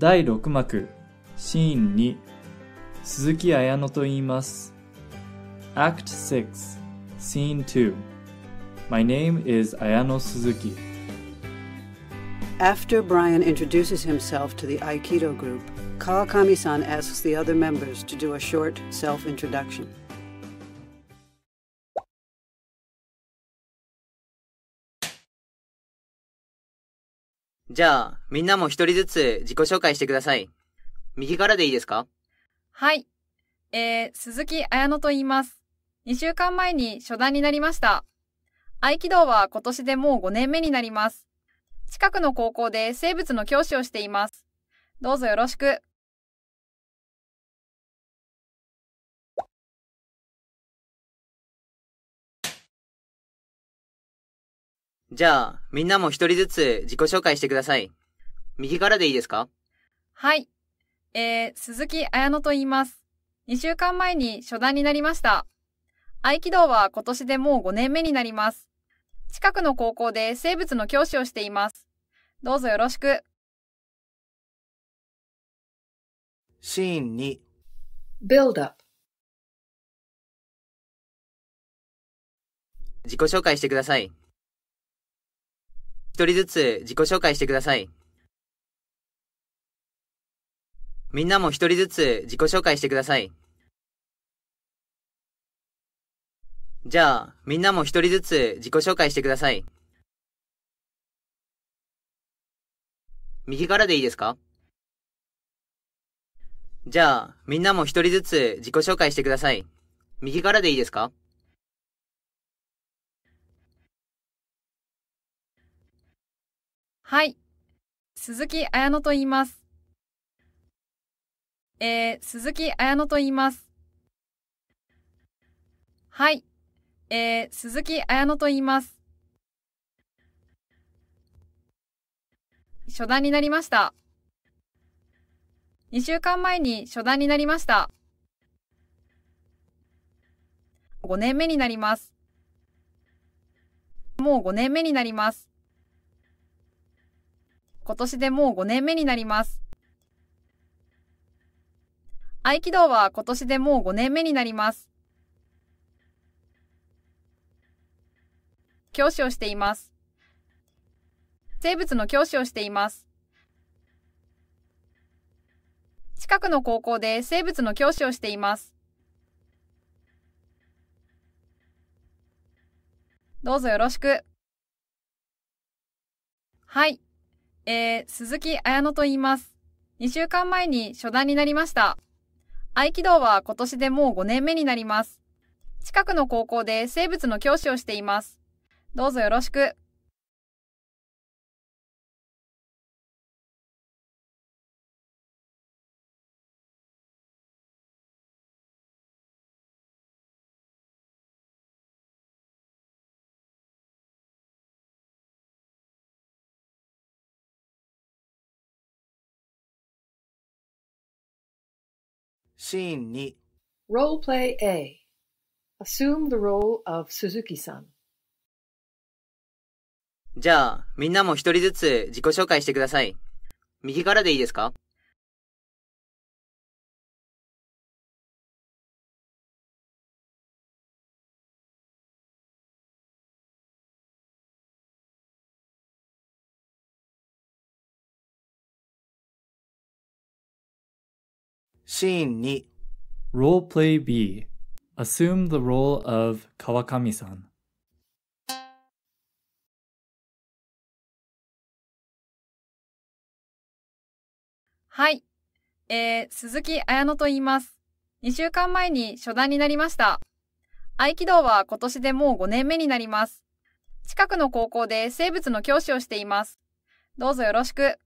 第6幕シーン2鈴木綾乃と言います Act 6 Scene 2 My name is a y a n After Brian introduces himself to the Aikido group, Kawakami-san asks the other members to do a short self-introduction. じゃあ、みんなも一人ずつ自己紹介してください。右からでいいですかはい。えー、鈴木彩乃と言います。2週間前に初段になりました。合気道は今年でもう5年目になります。近くの高校で生物の教師をしています。どうぞよろしく。じゃあ、みんなも一人ずつ自己紹介してください。右からでいいですかはい。えー、鈴木彩乃と言います。2週間前に初段になりました。合気道は今年でもう5年目になります。近くの高校で生物の教師をしています。どうぞよろしく。シーン2 Build up 自己紹介してください。一人ずつ自己紹介してください。みんなも一人ずつ自己紹介してください。じゃあ、みんなも一人ずつ自己紹介してください。右からでいいですかじゃあ、みんなも一人ずつ自己紹介してください。右からでいいですかはい。鈴木彩乃と言います。えー、鈴木彩乃と言います。はい。えー、鈴木彩乃と言います。初段になりました。2週間前に初段になりました。5年目になります。もう5年目になります。今年でもう5年目になります。合気道は今年でもう5年目になります。教師をしています。生物の教師をしています。近くの高校で生物の教師をしています。どうぞよろしく。はい。えー、鈴木彩乃と言います。2週間前に初段になりました。合気道は今年でもう5年目になります。近くの高校で生物の教師をしています。どうぞよろしく。シーン2 Role Play A Assume the role of Suzuki じゃあ、みんなも一人ずつ自己紹介してください。右からでいいですかシーン2 Role Play B Assume the role of 川上さんはい、えー、鈴木綾乃と言います2週間前に初段になりました合気道は今年でもう5年目になります近くの高校で生物の教師をしていますどうぞよろしく